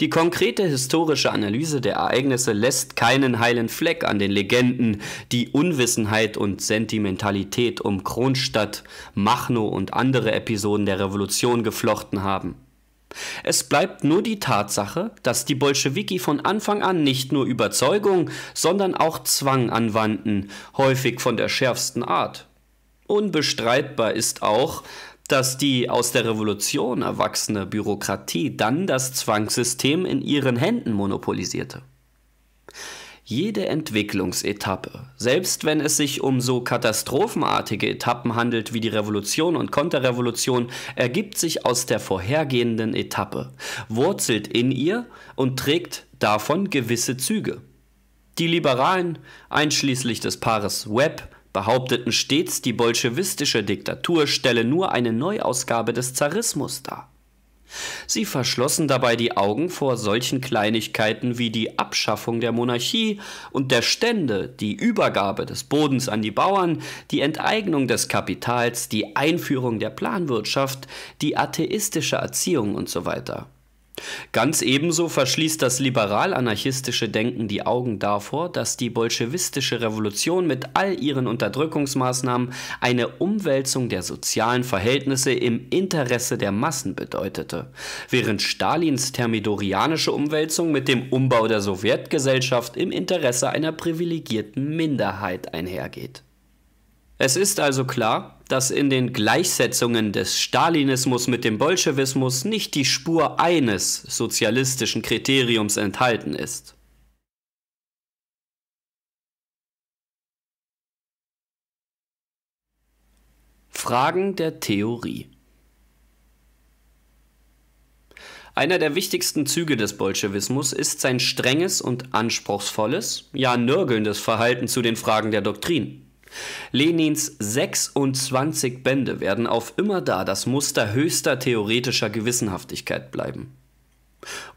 Die konkrete historische Analyse der Ereignisse lässt keinen heilen Fleck an den Legenden, die Unwissenheit und Sentimentalität um Kronstadt, Machnow und andere Episoden der Revolution geflochten haben. Es bleibt nur die Tatsache, dass die Bolschewiki von Anfang an nicht nur Überzeugung, sondern auch Zwang anwandten, häufig von der schärfsten Art. Unbestreitbar ist auch, dass die aus der Revolution erwachsene Bürokratie dann das Zwangssystem in ihren Händen monopolisierte. Jede Entwicklungsetappe, selbst wenn es sich um so katastrophenartige Etappen handelt wie die Revolution und Konterrevolution, ergibt sich aus der vorhergehenden Etappe, wurzelt in ihr und trägt davon gewisse Züge. Die Liberalen, einschließlich des Paares Webb behaupteten stets, die bolschewistische Diktatur stelle nur eine Neuausgabe des Zarismus dar. Sie verschlossen dabei die Augen vor solchen Kleinigkeiten wie die Abschaffung der Monarchie und der Stände, die Übergabe des Bodens an die Bauern, die Enteignung des Kapitals, die Einführung der Planwirtschaft, die atheistische Erziehung usw. So Ganz ebenso verschließt das liberal-anarchistische Denken die Augen davor, dass die bolschewistische Revolution mit all ihren Unterdrückungsmaßnahmen eine Umwälzung der sozialen Verhältnisse im Interesse der Massen bedeutete, während Stalins thermidorianische Umwälzung mit dem Umbau der Sowjetgesellschaft im Interesse einer privilegierten Minderheit einhergeht. Es ist also klar, dass in den Gleichsetzungen des Stalinismus mit dem Bolschewismus nicht die Spur eines sozialistischen Kriteriums enthalten ist. Fragen der Theorie Einer der wichtigsten Züge des Bolschewismus ist sein strenges und anspruchsvolles, ja nörgelndes Verhalten zu den Fragen der Doktrin. Lenins 26 Bände werden auf immer da das Muster höchster theoretischer Gewissenhaftigkeit bleiben.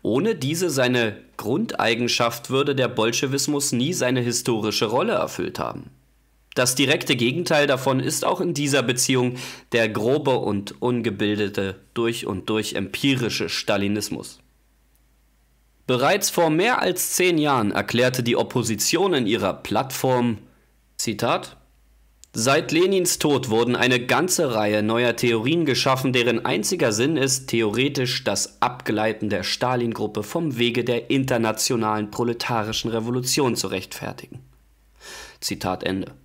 Ohne diese seine Grundeigenschaft würde der Bolschewismus nie seine historische Rolle erfüllt haben. Das direkte Gegenteil davon ist auch in dieser Beziehung der grobe und ungebildete, durch und durch empirische Stalinismus. Bereits vor mehr als zehn Jahren erklärte die Opposition in ihrer Plattform Zitat Seit Lenins Tod wurden eine ganze Reihe neuer Theorien geschaffen, deren einziger Sinn ist, theoretisch das Abgleiten der Stalin-Gruppe vom Wege der internationalen proletarischen Revolution zu rechtfertigen. Zitat Ende.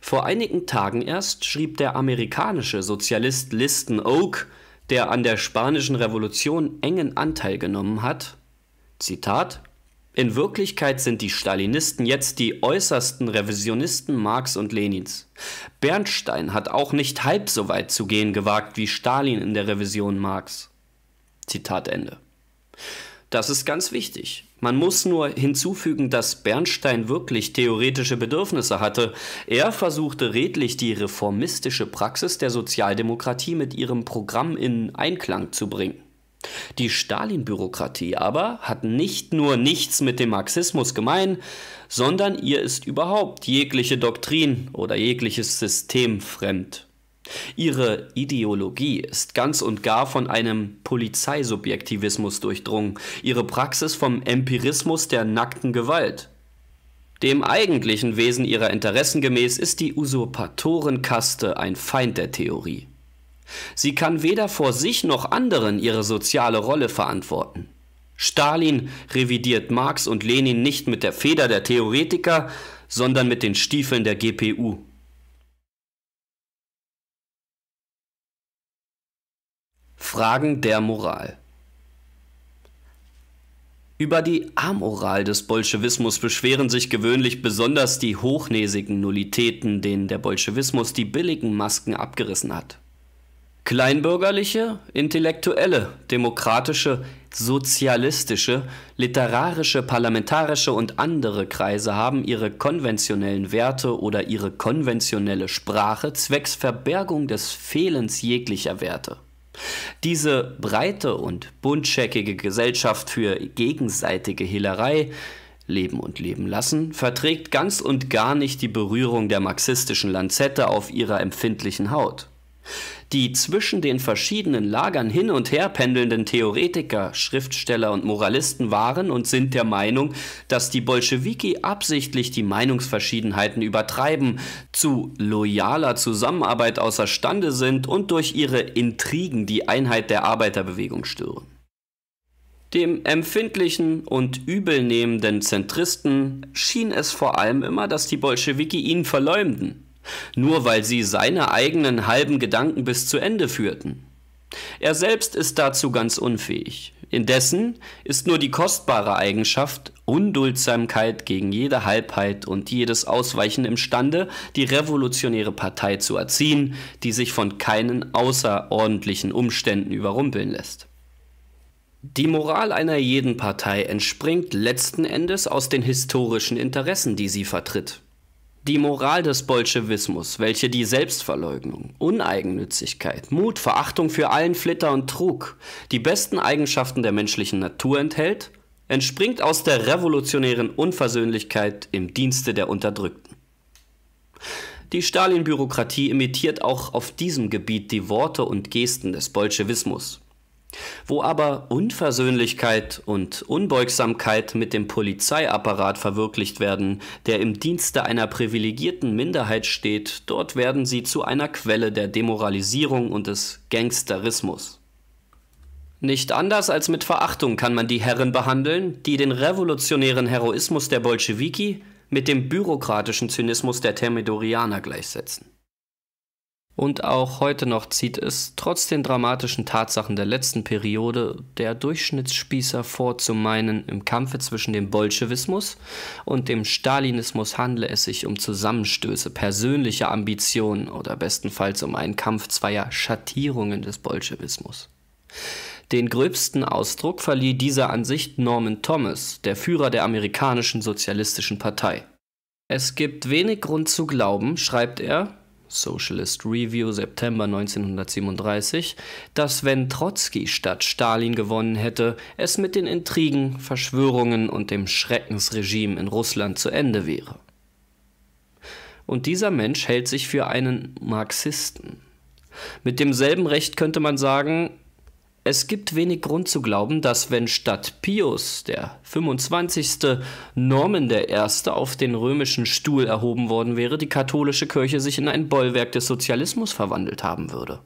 Vor einigen Tagen erst schrieb der amerikanische Sozialist Liston Oak, der an der Spanischen Revolution engen Anteil genommen hat, Zitat in Wirklichkeit sind die Stalinisten jetzt die äußersten Revisionisten Marx und Lenins. Bernstein hat auch nicht halb so weit zu gehen gewagt wie Stalin in der Revision Marx. Zitat Ende. Das ist ganz wichtig. Man muss nur hinzufügen, dass Bernstein wirklich theoretische Bedürfnisse hatte. Er versuchte redlich die reformistische Praxis der Sozialdemokratie mit ihrem Programm in Einklang zu bringen. Die Stalin-Bürokratie aber hat nicht nur nichts mit dem Marxismus gemein, sondern ihr ist überhaupt jegliche Doktrin oder jegliches System fremd. Ihre Ideologie ist ganz und gar von einem Polizeisubjektivismus durchdrungen, ihre Praxis vom Empirismus der nackten Gewalt. Dem eigentlichen Wesen ihrer Interessen gemäß ist die Usurpatorenkaste ein Feind der Theorie. Sie kann weder vor sich noch anderen ihre soziale Rolle verantworten. Stalin revidiert Marx und Lenin nicht mit der Feder der Theoretiker, sondern mit den Stiefeln der GPU. Fragen der Moral Über die Amoral des Bolschewismus beschweren sich gewöhnlich besonders die hochnäsigen Nullitäten, denen der Bolschewismus die billigen Masken abgerissen hat. Kleinbürgerliche, intellektuelle, demokratische, sozialistische, literarische, parlamentarische und andere Kreise haben ihre konventionellen Werte oder ihre konventionelle Sprache zwecks Verbergung des Fehlens jeglicher Werte. Diese breite und buntscheckige Gesellschaft für gegenseitige Hehlerei Leben und Leben lassen, verträgt ganz und gar nicht die Berührung der marxistischen Lanzette auf ihrer empfindlichen Haut. Die zwischen den verschiedenen Lagern hin und her pendelnden Theoretiker, Schriftsteller und Moralisten waren und sind der Meinung, dass die Bolschewiki absichtlich die Meinungsverschiedenheiten übertreiben, zu loyaler Zusammenarbeit außerstande sind und durch ihre Intrigen die Einheit der Arbeiterbewegung stören. Dem empfindlichen und übelnehmenden Zentristen schien es vor allem immer, dass die Bolschewiki ihn verleumden nur weil sie seine eigenen halben Gedanken bis zu Ende führten. Er selbst ist dazu ganz unfähig. Indessen ist nur die kostbare Eigenschaft Unduldsamkeit gegen jede Halbheit und jedes Ausweichen imstande, die revolutionäre Partei zu erziehen, die sich von keinen außerordentlichen Umständen überrumpeln lässt. Die Moral einer jeden Partei entspringt letzten Endes aus den historischen Interessen, die sie vertritt. Die Moral des Bolschewismus, welche die Selbstverleugnung, Uneigennützigkeit, Mut, Verachtung für allen Flitter und Trug, die besten Eigenschaften der menschlichen Natur enthält, entspringt aus der revolutionären Unversöhnlichkeit im Dienste der Unterdrückten. Die Stalin-Bürokratie imitiert auch auf diesem Gebiet die Worte und Gesten des Bolschewismus. Wo aber Unversöhnlichkeit und Unbeugsamkeit mit dem Polizeiapparat verwirklicht werden, der im Dienste einer privilegierten Minderheit steht, dort werden sie zu einer Quelle der Demoralisierung und des Gangsterismus. Nicht anders als mit Verachtung kann man die Herren behandeln, die den revolutionären Heroismus der Bolschewiki mit dem bürokratischen Zynismus der Thermidorianer gleichsetzen. Und auch heute noch zieht es trotz den dramatischen Tatsachen der letzten Periode der Durchschnittsspießer vor zu meinen, im Kampfe zwischen dem Bolschewismus und dem Stalinismus handle es sich um Zusammenstöße persönlicher Ambitionen oder bestenfalls um einen Kampf zweier Schattierungen des Bolschewismus. Den gröbsten Ausdruck verlieh dieser Ansicht Norman Thomas, der Führer der amerikanischen Sozialistischen Partei. Es gibt wenig Grund zu glauben, schreibt er, Socialist Review September 1937, dass wenn Trotzki statt Stalin gewonnen hätte, es mit den Intrigen, Verschwörungen und dem Schreckensregime in Russland zu Ende wäre. Und dieser Mensch hält sich für einen Marxisten. Mit demselben Recht könnte man sagen, es gibt wenig Grund zu glauben, dass wenn statt Pius der 25. Norman der Erste auf den römischen Stuhl erhoben worden wäre, die katholische Kirche sich in ein Bollwerk des Sozialismus verwandelt haben würde.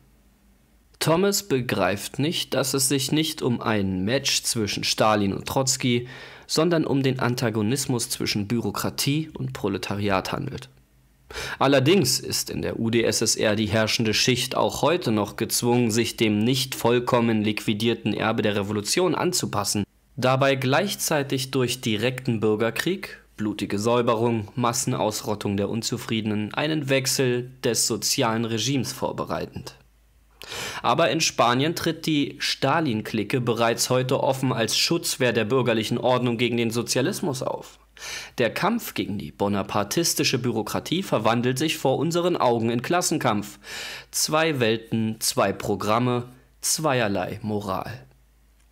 Thomas begreift nicht, dass es sich nicht um ein Match zwischen Stalin und Trotzki, sondern um den Antagonismus zwischen Bürokratie und Proletariat handelt. Allerdings ist in der UdSSR die herrschende Schicht auch heute noch gezwungen, sich dem nicht vollkommen liquidierten Erbe der Revolution anzupassen, dabei gleichzeitig durch direkten Bürgerkrieg, blutige Säuberung, Massenausrottung der Unzufriedenen einen Wechsel des sozialen Regimes vorbereitend. Aber in Spanien tritt die Stalin-Clique bereits heute offen als Schutzwehr der bürgerlichen Ordnung gegen den Sozialismus auf. Der Kampf gegen die bonapartistische Bürokratie verwandelt sich vor unseren Augen in Klassenkampf. Zwei Welten, zwei Programme, zweierlei Moral.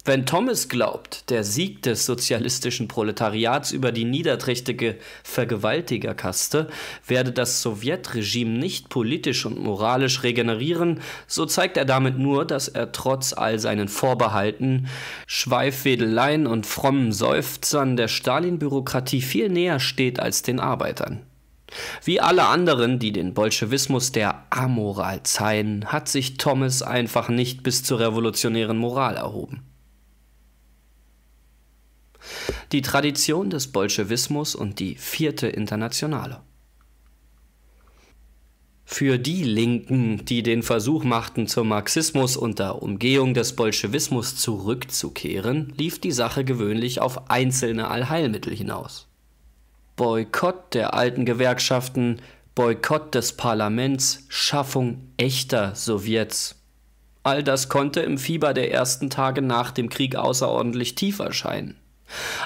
Wenn Thomas glaubt, der Sieg des sozialistischen Proletariats über die niederträchtige Vergewaltigerkaste werde das Sowjetregime nicht politisch und moralisch regenerieren, so zeigt er damit nur, dass er trotz all seinen Vorbehalten, Schweifwedeleien und frommen Seufzern der Stalin-Bürokratie viel näher steht als den Arbeitern. Wie alle anderen, die den Bolschewismus der Amoral zeihen, hat sich Thomas einfach nicht bis zur revolutionären Moral erhoben die Tradition des Bolschewismus und die vierte Internationale. Für die Linken, die den Versuch machten, zum Marxismus unter Umgehung des Bolschewismus zurückzukehren, lief die Sache gewöhnlich auf einzelne Allheilmittel hinaus. Boykott der alten Gewerkschaften, Boykott des Parlaments, Schaffung echter Sowjets. All das konnte im Fieber der ersten Tage nach dem Krieg außerordentlich tief erscheinen.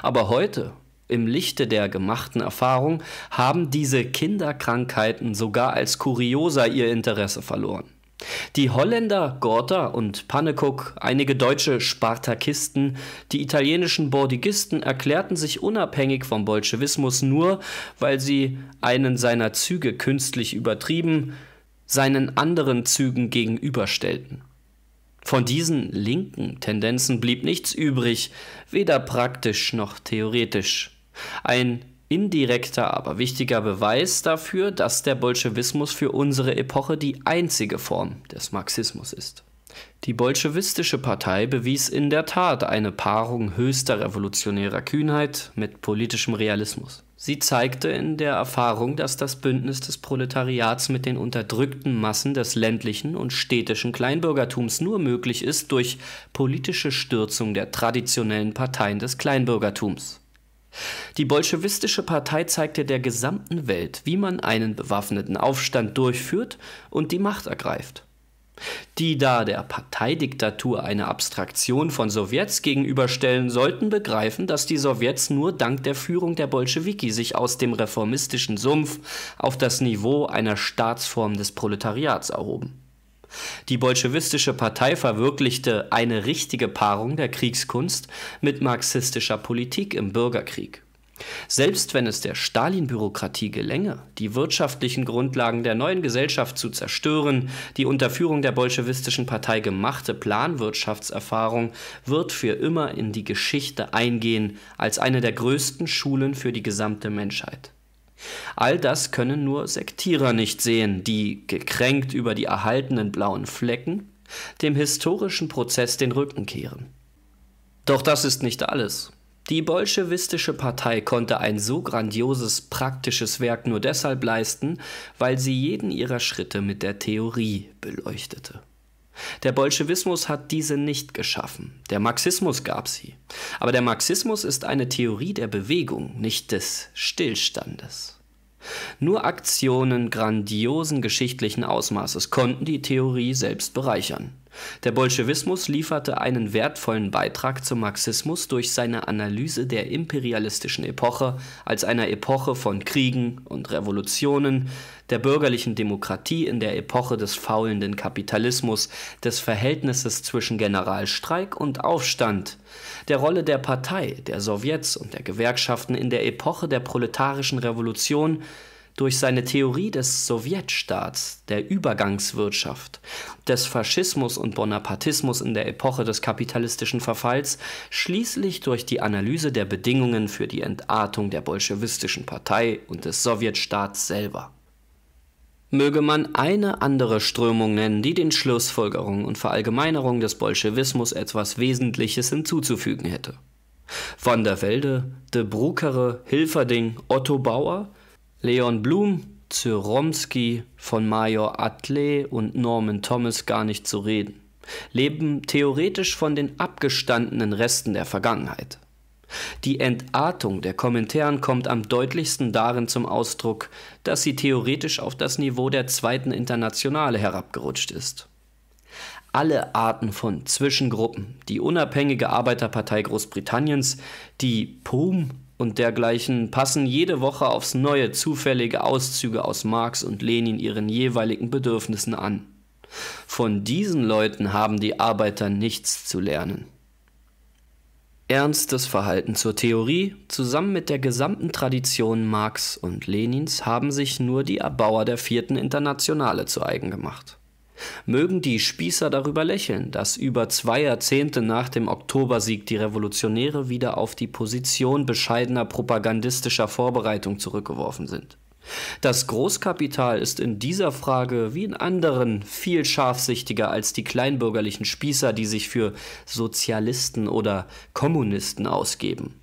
Aber heute, im Lichte der gemachten Erfahrung, haben diese Kinderkrankheiten sogar als Kuriosa ihr Interesse verloren. Die Holländer Gorta und Pannekuk, einige deutsche Spartakisten, die italienischen Bordigisten erklärten sich unabhängig vom Bolschewismus nur, weil sie einen seiner Züge künstlich übertrieben, seinen anderen Zügen gegenüberstellten. Von diesen linken Tendenzen blieb nichts übrig, weder praktisch noch theoretisch. Ein indirekter, aber wichtiger Beweis dafür, dass der Bolschewismus für unsere Epoche die einzige Form des Marxismus ist. Die bolschewistische Partei bewies in der Tat eine Paarung höchster revolutionärer Kühnheit mit politischem Realismus. Sie zeigte in der Erfahrung, dass das Bündnis des Proletariats mit den unterdrückten Massen des ländlichen und städtischen Kleinbürgertums nur möglich ist durch politische Stürzung der traditionellen Parteien des Kleinbürgertums. Die bolschewistische Partei zeigte der gesamten Welt, wie man einen bewaffneten Aufstand durchführt und die Macht ergreift die da der Parteidiktatur eine Abstraktion von Sowjets gegenüberstellen sollten, begreifen, dass die Sowjets nur dank der Führung der Bolschewiki sich aus dem reformistischen Sumpf auf das Niveau einer Staatsform des Proletariats erhoben. Die bolschewistische Partei verwirklichte eine richtige Paarung der Kriegskunst mit marxistischer Politik im Bürgerkrieg. Selbst wenn es der Stalin-Bürokratie gelänge, die wirtschaftlichen Grundlagen der neuen Gesellschaft zu zerstören, die unter Führung der bolschewistischen Partei gemachte Planwirtschaftserfahrung wird für immer in die Geschichte eingehen als eine der größten Schulen für die gesamte Menschheit. All das können nur Sektierer nicht sehen, die, gekränkt über die erhaltenen blauen Flecken, dem historischen Prozess den Rücken kehren. Doch das ist nicht alles. Die bolschewistische Partei konnte ein so grandioses praktisches Werk nur deshalb leisten, weil sie jeden ihrer Schritte mit der Theorie beleuchtete. Der Bolschewismus hat diese nicht geschaffen. Der Marxismus gab sie. Aber der Marxismus ist eine Theorie der Bewegung, nicht des Stillstandes. Nur Aktionen grandiosen geschichtlichen Ausmaßes konnten die Theorie selbst bereichern. Der Bolschewismus lieferte einen wertvollen Beitrag zum Marxismus durch seine Analyse der imperialistischen Epoche als einer Epoche von Kriegen und Revolutionen, der bürgerlichen Demokratie in der Epoche des faulenden Kapitalismus, des Verhältnisses zwischen Generalstreik und Aufstand, der Rolle der Partei, der Sowjets und der Gewerkschaften in der Epoche der proletarischen Revolution, durch seine Theorie des Sowjetstaats, der Übergangswirtschaft, des Faschismus und Bonapartismus in der Epoche des kapitalistischen Verfalls, schließlich durch die Analyse der Bedingungen für die Entartung der bolschewistischen Partei und des Sowjetstaats selber möge man eine andere Strömung nennen, die den Schlussfolgerungen und Verallgemeinerungen des Bolschewismus etwas Wesentliches hinzuzufügen hätte. Van der Welde, de Bruckere, Hilferding, Otto Bauer Leon Blum, Zyromski, von Major Atle und Norman Thomas gar nicht zu reden, leben theoretisch von den abgestandenen Resten der Vergangenheit. Die Entartung der Kommentaren kommt am deutlichsten darin zum Ausdruck, dass sie theoretisch auf das Niveau der zweiten Internationale herabgerutscht ist. Alle Arten von Zwischengruppen, die Unabhängige Arbeiterpartei Großbritanniens, die POM, und dergleichen passen jede Woche aufs neue zufällige Auszüge aus Marx und Lenin ihren jeweiligen Bedürfnissen an. Von diesen Leuten haben die Arbeiter nichts zu lernen. Ernstes Verhalten zur Theorie zusammen mit der gesamten Tradition Marx und Lenins haben sich nur die Erbauer der vierten Internationale zu eigen gemacht. Mögen die Spießer darüber lächeln, dass über zwei Jahrzehnte nach dem Oktobersieg die Revolutionäre wieder auf die Position bescheidener propagandistischer Vorbereitung zurückgeworfen sind. Das Großkapital ist in dieser Frage wie in anderen viel scharfsichtiger als die kleinbürgerlichen Spießer, die sich für Sozialisten oder Kommunisten ausgeben.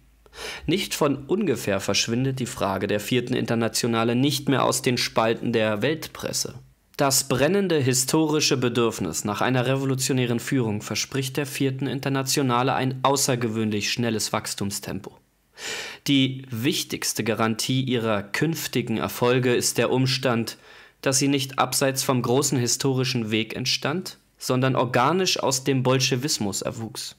Nicht von ungefähr verschwindet die Frage der vierten Internationale nicht mehr aus den Spalten der Weltpresse. Das brennende historische Bedürfnis nach einer revolutionären Führung verspricht der vierten Internationale ein außergewöhnlich schnelles Wachstumstempo. Die wichtigste Garantie ihrer künftigen Erfolge ist der Umstand, dass sie nicht abseits vom großen historischen Weg entstand, sondern organisch aus dem Bolschewismus erwuchs.